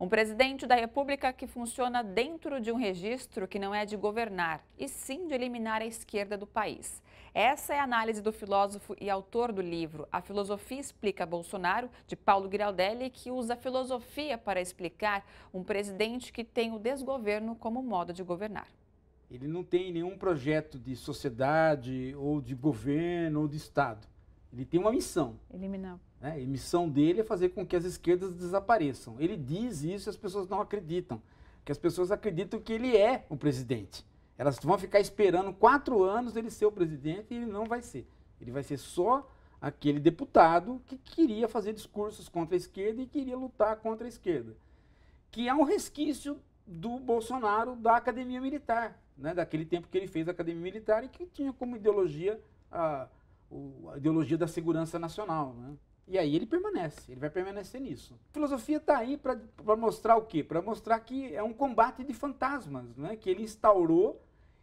Um presidente da República que funciona dentro de um registro que não é de governar, e sim de eliminar a esquerda do país. Essa é a análise do filósofo e autor do livro A Filosofia Explica Bolsonaro, de Paulo Giraldelli, que usa a filosofia para explicar um presidente que tem o desgoverno como modo de governar. Ele não tem nenhum projeto de sociedade, ou de governo, ou de Estado. Ele tem uma missão. Eliminar né? missão dele é fazer com que as esquerdas desapareçam. Ele diz isso e as pessoas não acreditam. Que as pessoas acreditam que ele é o presidente. Elas vão ficar esperando quatro anos ele ser o presidente e ele não vai ser. Ele vai ser só aquele deputado que queria fazer discursos contra a esquerda e queria lutar contra a esquerda. Que é um resquício do Bolsonaro da academia militar, né? daquele tempo que ele fez a academia militar e que tinha como ideologia a, a ideologia da segurança nacional. Né? E aí ele permanece, ele vai permanecer nisso. A filosofia está aí para mostrar o quê? Para mostrar que é um combate de fantasmas, né? que ele instaurou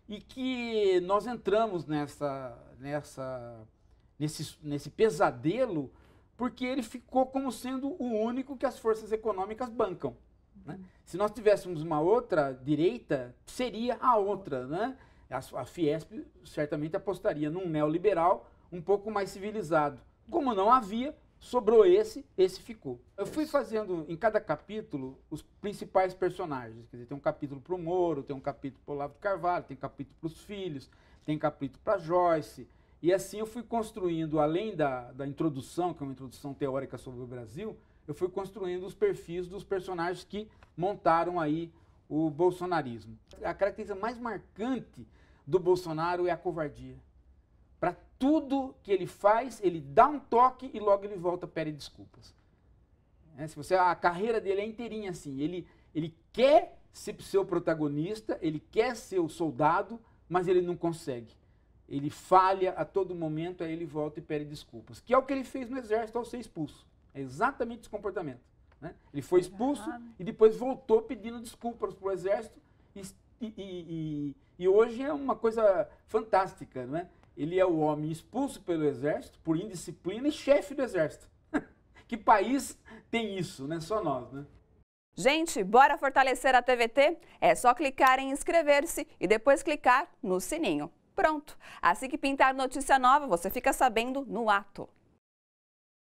e que nós entramos nessa, nessa, nesse, nesse pesadelo porque ele ficou como sendo o único que as forças econômicas bancam. Né? Uhum. Se nós tivéssemos uma outra direita, seria a outra. Né? A, a Fiesp certamente apostaria num neoliberal um pouco mais civilizado. Como não havia, Sobrou esse, esse ficou. Eu fui fazendo em cada capítulo os principais personagens. Quer dizer, tem um capítulo para o Moro, tem um capítulo para o Olavo de Carvalho, tem capítulo para os filhos, tem capítulo para Joyce. E assim eu fui construindo, além da, da introdução, que é uma introdução teórica sobre o Brasil, eu fui construindo os perfis dos personagens que montaram aí o bolsonarismo. A característica mais marcante do Bolsonaro é a covardia tudo que ele faz, ele dá um toque e logo ele volta, pede desculpas. É, se você, a carreira dele é inteirinha assim, ele, ele quer ser seu protagonista, ele quer ser o soldado, mas ele não consegue. Ele falha a todo momento, aí ele volta e pede desculpas. Que é o que ele fez no exército ao ser expulso. É exatamente esse comportamento. Né? Ele foi expulso e depois voltou pedindo desculpas para o exército e, e, e, e, hoje é uma coisa fantástica, não é? ele é o homem expulso pelo exército por indisciplina e chefe do exército. que país tem isso, né? Só nós, né? Gente, bora fortalecer a TVT? É só clicar em inscrever-se e depois clicar no sininho. Pronto! Assim que pintar notícia nova, você fica sabendo no ato.